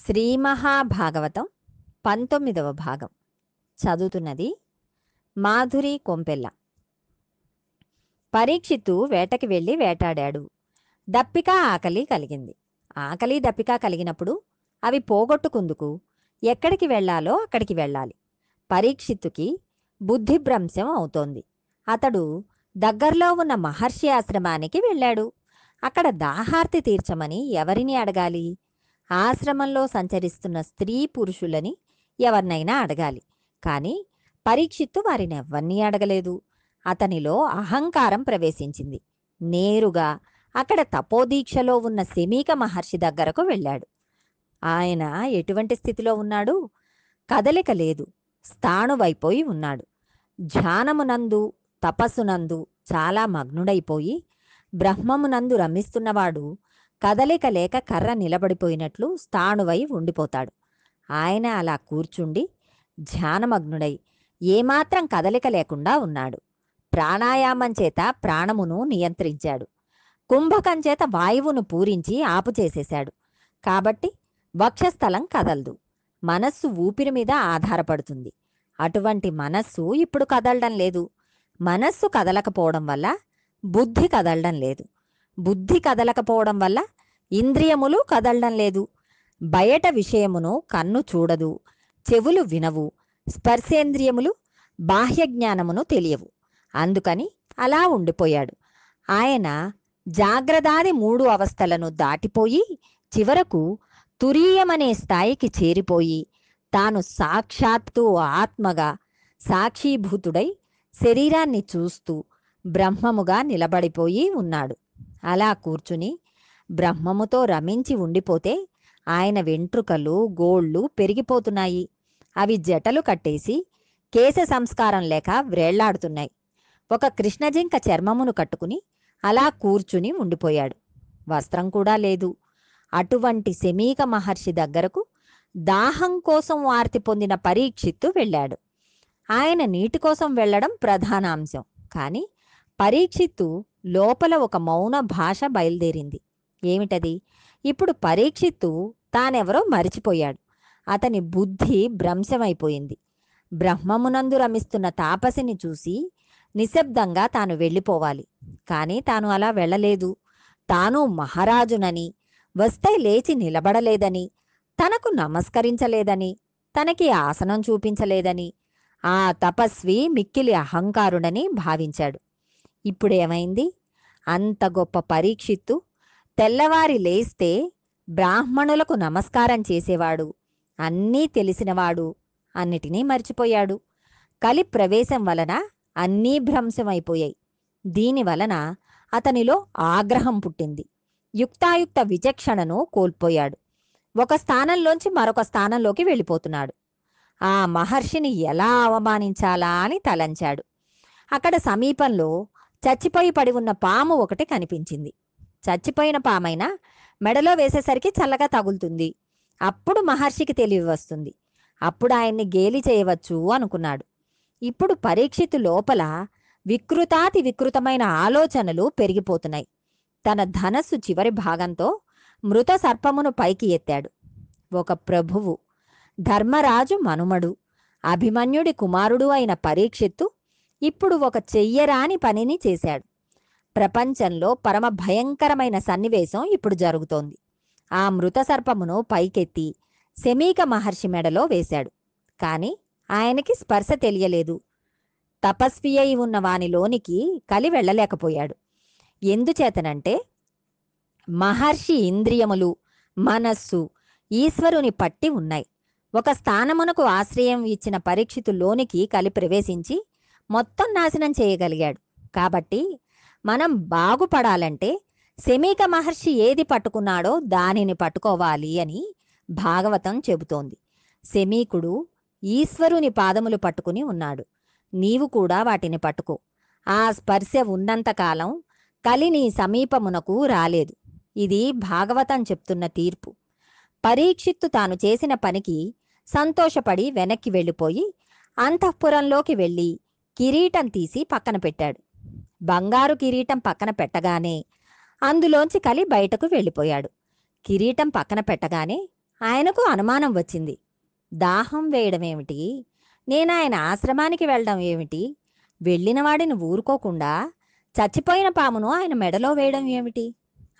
శ్రీమహాభాగవతం పంతొమ్మిదవ భాగం చదువుతున్నది మాధురి కొంపెల్ల పరీక్షిత్తు వేటకి వెళ్ళి వేటాడాడు దప్పిక ఆకలి కలిగింది ఆకలి దప్పిక కలిగినప్పుడు అవి పోగొట్టుకుందుకు ఎక్కడికి వెళ్ళాలో అక్కడికి వెళ్ళాలి పరీక్షిత్తుకి బుద్ధిభ్రంశం అవుతోంది అతడు దగ్గరలో ఉన్న మహర్షి ఆశ్రమానికి వెళ్ళాడు అక్కడ దాహార్తి తీర్చమని ఎవరిని అడగాలి ఆశ్రమంలో సంచరిస్తున్న స్త్రీ పురుషులని ఎవరినైనా అడగాలి కానీ పరీక్షిత్తు వారిని ఎవరినీ అడగలేదు అతనిలో అహంకారం ప్రవేశించింది నేరుగా అక్కడ తపోదీక్షలో ఉన్న శమీక మహర్షి దగ్గరకు వెళ్ళాడు ఆయన ఎటువంటి స్థితిలో ఉన్నాడు కదలిక లేదు స్థాణువైపోయి ఉన్నాడు ధ్యానమునందు తపస్సునందు చాలా మగ్నుడైపోయి బ్రహ్మమునందు రమిస్తున్నవాడు కదలిక లేక కర్ర నిలబడిపోయినట్లు స్థాణువై ఉండిపోతాడు ఆయన అలా కూర్చుండి ధ్యానమగ్నుడై ఏమాత్రం కదలిక లేకుండా ఉన్నాడు ప్రాణాయామం చేత ప్రాణమును నియంత్రించాడు కుంభకం చేత వాయువును పూరించి ఆపుచేసేశాడు కాబట్టి వక్షస్థలం కదలదు మనస్సు ఊపిరి మీద ఆధారపడుతుంది అటువంటి మనస్సు ఇప్పుడు కదలడం లేదు మనస్సు కదలకపోవడం వల్ల బుద్ధి కదలడం లేదు బుద్ధి కదలకపోవడం వల్ల ఇంద్రియములు కదలడం లేదు బయట విషయమును కన్ను చూడదు చెవులు వినవు స్పర్శేంద్రియములు బాహ్య జ్ఞానమును తెలియవు అందుకని అలా ఉండిపోయాడు ఆయన జాగ్రదాది మూడు అవస్థలను దాటిపోయి చివరకు తురీయమనే స్థాయికి చేరిపోయి తాను సాక్షాత్తు ఆత్మగా సాక్షీభూతుడై శరీరాన్ని చూస్తూ బ్రహ్మముగా నిలబడిపోయి ఉన్నాడు అలా కూర్చుని బ్రహ్మముతో రమించి ఉండిపోతే ఆయన వెంట్రుకలు గోళ్ళు పెరిగిపోతున్నాయి అవి జటలు కట్టేసి కేశ సంస్కారం లేక వ్రేళ్లాడుతున్నాయి ఒక కృష్ణజింక చర్మమును కట్టుకుని అలా కూర్చుని ఉండిపోయాడు వస్త్రం కూడా లేదు అటువంటి శమీక మహర్షి దగ్గరకు దాహం కోసం వార్తి పొందిన పరీక్షిత్తు వెళ్ళాడు ఆయన నీటి కోసం వెళ్ళడం ప్రధానాంశం కానీ పరీక్షిత్తు లోపల ఒక మౌన భాష బయలుదేరింది ఏమిటది ఇప్పుడు పరీక్షిత్తు తానెవరో మరిచిపోయాడు అతని బుద్ధి భ్రంశమైపోయింది బ్రహ్మమునందు రమిస్తున్న తాపసిని చూసి నిశ్శబ్దంగా తాను వెళ్ళిపోవాలి కానీ తాను అలా వెళ్ళలేదు తాను మహారాజునని వస్తే లేచి నిలబడలేదని తనకు నమస్కరించలేదని తనకి ఆసనం చూపించలేదని ఆ తపస్వి మిక్కిలి అహంకారుడని భావించాడు ఇప్పుడేమైంది అంత గొప్ప పరీక్షిత్తు తెల్లవారి లేస్తే బ్రాహ్మణులకు నమస్కారం చేసేవాడు అన్నీ తెలిసినవాడు అన్నిటినీ మర్చిపోయాడు కలి ప్రవేశం వలన అన్నీ భ్రంశమైపోయాయి దీనివలన అతనిలో ఆగ్రహం పుట్టింది యుక్తాయుక్త విచక్షణను కోల్పోయాడు ఒక స్థానంలోంచి మరొక స్థానంలోకి వెళ్ళిపోతున్నాడు ఆ మహర్షిని ఎలా అవమానించాలా అని తలంచాడు అక్కడ సమీపంలో చచ్చిపోయి పడి ఉన్న పాము ఒకటి కనిపించింది చచ్చిపోయిన పామైనా మెడలో వేసేసరికి చల్లగా తగులుతుంది అప్పుడు మహర్షికి తెలివి వస్తుంది అప్పుడు ఆయన్ని గేలి చేయవచ్చు అనుకున్నాడు ఇప్పుడు పరీక్షితు లోపల వికృతాతి వికృతమైన ఆలోచనలు పెరిగిపోతున్నాయి తన ధనస్సు చివరి భాగంతో మృత సర్పమును పైకి ఎత్తాడు ఒక ప్రభువు ధర్మరాజు మనుమడు అభిమన్యుడి కుమారుడు అయిన పరీక్షిత్తు ఇప్పుడు ఒక చెయ్యరాని పనిని చేశాడు ప్రపంచంలో పరమ భయంకరమైన సన్నివేశం ఇప్పుడు జరుగుతోంది ఆ మృత సర్పమును పైకెత్తి శమీక మహర్షి మెడలో వేశాడు కానీ ఆయనకి స్పర్శ తెలియలేదు తపస్వి అయి ఉన్న వానిలోనికి కలి వెళ్ళలేకపోయాడు ఎందుచేతనంటే మహర్షి ఇంద్రియములు మనస్సు ఈశ్వరుని పట్టి ఉన్నాయి ఒక స్థానమునకు ఆశ్రయం ఇచ్చిన పరీక్షితు లోనికి కలి ప్రవేశించి మొత్తం నాశనం చేయగలిగాడు కాబట్టి మనం బాగుపడాలంటే శమీక మహర్షి ఏది పట్టుకున్నాడో దానిని పట్టుకోవాలి అని భాగవతం చెబుతోంది శమీకుడు ఈశ్వరుని పాదములు పట్టుకుని ఉన్నాడు నీవు కూడా వాటిని పట్టుకో ఆ స్పర్శ ఉన్నంతకాలం కలి నీ సమీపమునకు రాలేదు ఇది భాగవతం చెప్తున్న తీర్పు పరీక్షిత్తు తాను చేసిన పనికి సంతోషపడి వెనక్కి వెళ్ళిపోయి అంతఃపురంలోకి వెళ్ళి కిరీటం తీసి పక్కన పెట్టాడు బంగారు కిరీటం పక్కన పెట్టగానే అందులోంచి కలి బయటకు వెళ్ళిపోయాడు కిరీటం పక్కన పెట్టగానే ఆయనకు అనుమానం వచ్చింది దాహం వేయడం ఏమిటి నేను ఆయన ఆశ్రమానికి వెళ్ళడం ఏమిటి వెళ్ళినవాడిని ఊరుకోకుండా చచ్చిపోయిన పామును ఆయన మెడలో వేయడం ఏమిటి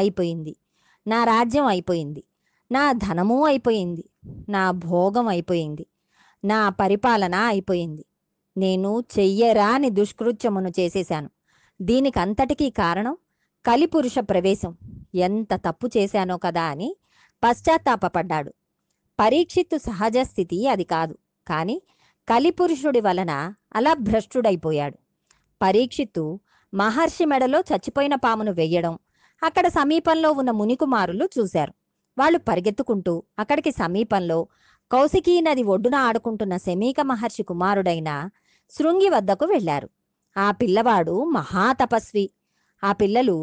అయిపోయింది నా రాజ్యం అయిపోయింది నా ధనము అయిపోయింది నా భోగం అయిపోయింది నా పరిపాలన అయిపోయింది నేను చెయ్యరాని దుష్కృత్యమును చేసేశాను దీనికంతటికీ కారణం కలిపురుష ప్రవేశం ఎంత తప్పు చేశానో కదా అని పశ్చాత్తాపడ్డాడు పరీక్షిత్తు సహజ స్థితి అది కాదు కాని కలిపురుషుడి వలన అలా భ్రష్టుడైపోయాడు పరీక్షిత్తు మహర్షి మెడలో చచ్చిపోయిన పామును వెయ్యడం అక్కడ సమీపంలో ఉన్న మునికుమారులు చూశారు వాళ్ళు పరిగెత్తుకుంటూ అక్కడికి సమీపంలో కౌశికీ నది ఒడ్డున ఆడుకుంటున్న శమీక మహర్షి కుమారుడైన శృంగి వద్దకు వెళ్ళారు ఆ పిల్లవాడు మహాతపస్వి ఆ పిల్లలు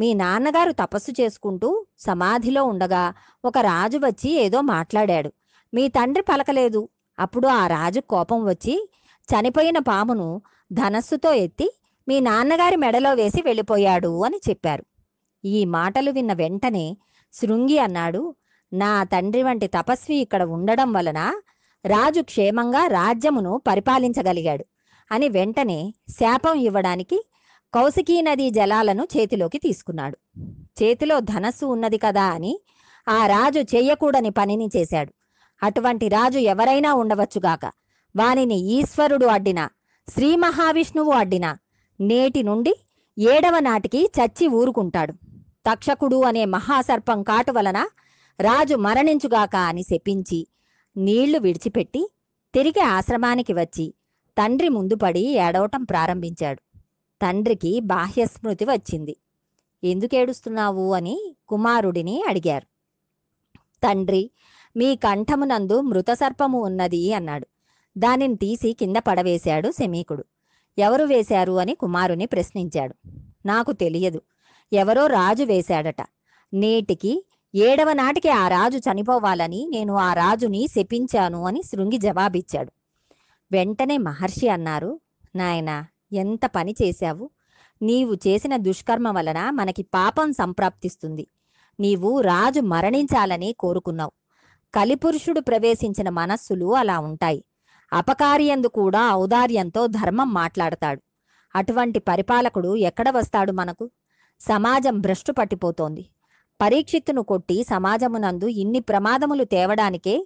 మీ నాన్నగారు తపస్సు చేసుకుంటూ సమాధిలో ఉండగా ఒక రాజు వచ్చి ఏదో మాట్లాడాడు మీ తండ్రి పలకలేదు అప్పుడు ఆ రాజు కోపం వచ్చి చనిపోయిన పామును ధనస్సుతో ఎత్తి మీ నాన్నగారి మెడలో వేసి వెళ్ళిపోయాడు అని చెప్పారు ఈ మాటలు విన్న వెంటనే శృంగి అన్నాడు నా తండ్రి వంటి తపస్వి ఇక్కడ ఉండడం వలన రాజు క్షేమంగా రాజ్యమును పరిపాలించగలిగాడు అని వెంటనే శాపం ఇవ్వడానికి కౌశికీ నదీ జలాలను చేతిలోకి తీసుకున్నాడు చేతిలో ధనస్సు ఉన్నది కదా అని ఆ రాజు చేయకూడని పనిని చేశాడు అటువంటి రాజు ఎవరైనా ఉండవచ్చుగాక వానిని ఈశ్వరుడు అడ్డినా శ్రీ మహావిష్ణువు అడ్డినా నేటి నుండి ఏడవ నాటికి చచ్చి ఊరుకుంటాడు తక్షకుడు అనే మహాసర్పం కాటు వలన రాజు మరణించుగాక అని శపించి నీళ్లు విడిచిపెట్టి తిరిగి ఆశ్రమానికి వచ్చి తండ్రి ముందుపడి ఏడవటం ప్రారంభించాడు తండ్రికి బాహ్యస్మృతి వచ్చింది ఎందుకేడుస్తున్నావు అని కుమారుడిని అడిగారు తండ్రి మీ కంఠమునందు మృతసర్పము ఉన్నది అన్నాడు దానిని తీసి కింద పడవేశాడు శమీకుడు ఎవరు వేశారు అని కుమారుని ప్రశ్నించాడు నాకు తెలియదు ఎవరో రాజు వేశాడట నేటికి ఏడవ నాటికి ఆ రాజు చనిపోవాలని నేను ఆ రాజుని శపించాను అని శృంగి జవాబిచ్చాడు వెంటనే మహర్షి అన్నారు నాయన ఎంత పని చేశావు నీవు చేసిన దుష్కర్మ వలన మనకి పాపం సంప్రాప్తిస్తుంది నీవు రాజు మరణించాలని కోరుకున్నావు కలిపురుషుడు ప్రవేశించిన మనస్సులు అలా ఉంటాయి అపకార్యందు కూడా ఔదార్యంతో ధర్మం మాట్లాడతాడు అటువంటి పరిపాలకుడు ఎక్కడ వస్తాడు మనకు సమాజం భ్రష్టు పట్టిపోతోంది పరీక్షిత్తును కొట్టి సమాజమునందు ఇన్ని ప్రమాదములు తేవడానికే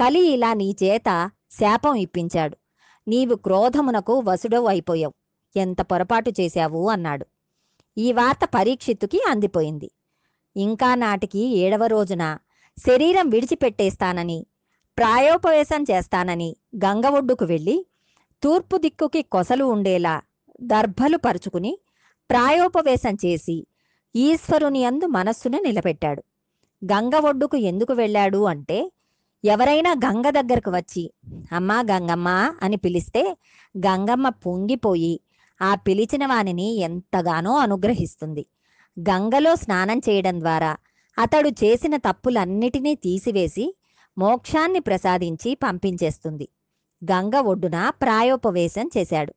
కలి ఇలా నీ చేత శాపం ఇప్పించాడు నీవు క్రోధమునకు వసుడవు అయిపోయావు ఎంత పొరపాటు చేశావు అన్నాడు ఈ వార్త పరీక్షిత్తుకి అందిపోయింది ఇంకా నాటికి ఏడవ రోజున శరీరం విడిచిపెట్టేస్తానని ప్రాయోపవేశం చేస్తానని గంగ ఒడ్డుకు వెళ్ళి తూర్పు దిక్కుకి కొసలు ఉండేలా దర్భలు పరుచుకుని ప్రాయోపవేశం చేసి ఈశ్వరుని అందు మనస్సును నిలబెట్టాడు గంగ ఒడ్డుకు ఎందుకు వెళ్ళాడు అంటే ఎవరైనా గంగ దగ్గరకు వచ్చి అమ్మా గంగమ్మ అని పిలిస్తే గంగమ్మ పొంగిపోయి ఆ పిలిచిన వానిని ఎంతగానో అనుగ్రహిస్తుంది గంగలో స్నానం చేయడం ద్వారా అతడు చేసిన తప్పులన్నిటినీ తీసివేసి మోక్షాన్ని ప్రసాదించి పంపించేస్తుంది గంగ ఒడ్డున ప్రాయోపవేశం చేశాడు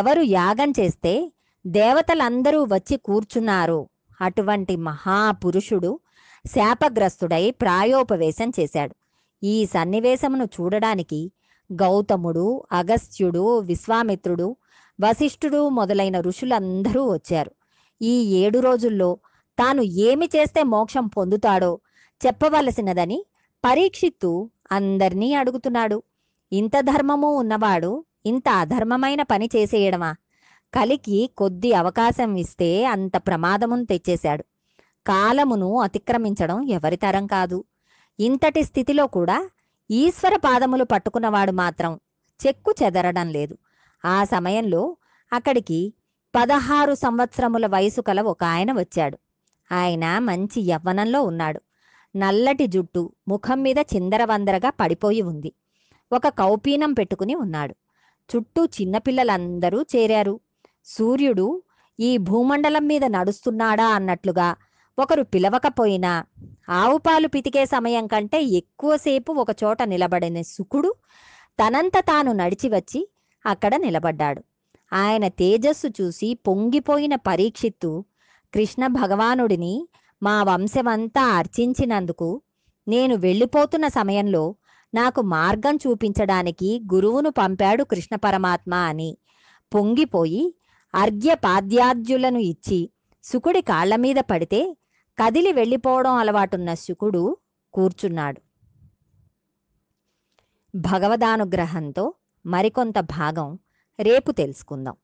ఎవరు యాగం చేస్తే దేవతలందరూ వచ్చి కూర్చున్నారు అటువంటి మహాపురుషుడు శాపగ్రస్తుడై ప్రాయోపవేశం చేశాడు ఈ సన్నివేశమును చూడడానికి గౌతముడు అగస్త్యుడు విశ్వామిత్రుడు వశిష్ఠుడు మొదలైన ఋషులందరూ వచ్చారు ఈ ఏడు రోజుల్లో తాను ఏమి చేస్తే మోక్షం పొందుతాడో చెప్పవలసినదని పరీక్షిత్తు అందర్నీ అడుగుతున్నాడు ఇంత ధర్మము ఉన్నవాడు ఇంత అధర్మమైన పని చేసేయడమా కలికి కొద్ది అవకాశం ఇస్తే అంత ప్రమాదమును తెచ్చేశాడు కాలమును అతిక్రమించడం ఎవరి తరం కాదు ఇంతటి స్థితిలో కూడా ఈశ్వర పాదములు పట్టుకున్నవాడు మాత్రం చెక్కు చెదరడం లేదు ఆ సమయంలో అక్కడికి పదహారు సంవత్సరముల వయసు కల ఒక ఆయన వచ్చాడు ఆయన మంచి యవ్వనంలో ఉన్నాడు నల్లటి జుట్టు ముఖం మీద చిందరవందరగా పడిపోయి ఉంది ఒక కౌపీనం పెట్టుకుని ఉన్నాడు చుట్టూ చిన్నపిల్లలందరూ చేరారు సూర్యుడు ఈ భూమండలం మీద నడుస్తున్నాడా అన్నట్లుగా ఒకరు పిలవకపోయినా ఆవుపాలు పితికే సమయం కంటే ఎక్కువసేపు ఒకచోట నిలబడిన సుకుడు తనంత తాను నడిచి వచ్చి అక్కడ నిలబడ్డాడు ఆయన తేజస్సు చూసి పొంగిపోయిన పరీక్షిత్తు కృష్ణ భగవానుడిని మా వంశమంతా అర్చించినందుకు నేను వెళ్ళిపోతున్న సమయంలో నాకు మార్గం చూపించడానికి గురువును పంపాడు కృష్ణ పరమాత్మ అని పొంగిపోయి అర్ఘ్యపాద్యాద్యులను ఇచ్చి శుకుడి కాళ్ల మీద పడితే కదిలి వెళ్ళిపోవడం అలవాటున్న శుకుడు కూర్చున్నాడు భగవదానుగ్రహంతో మరికొంత భాగం రేపు తెలుసుకుందాం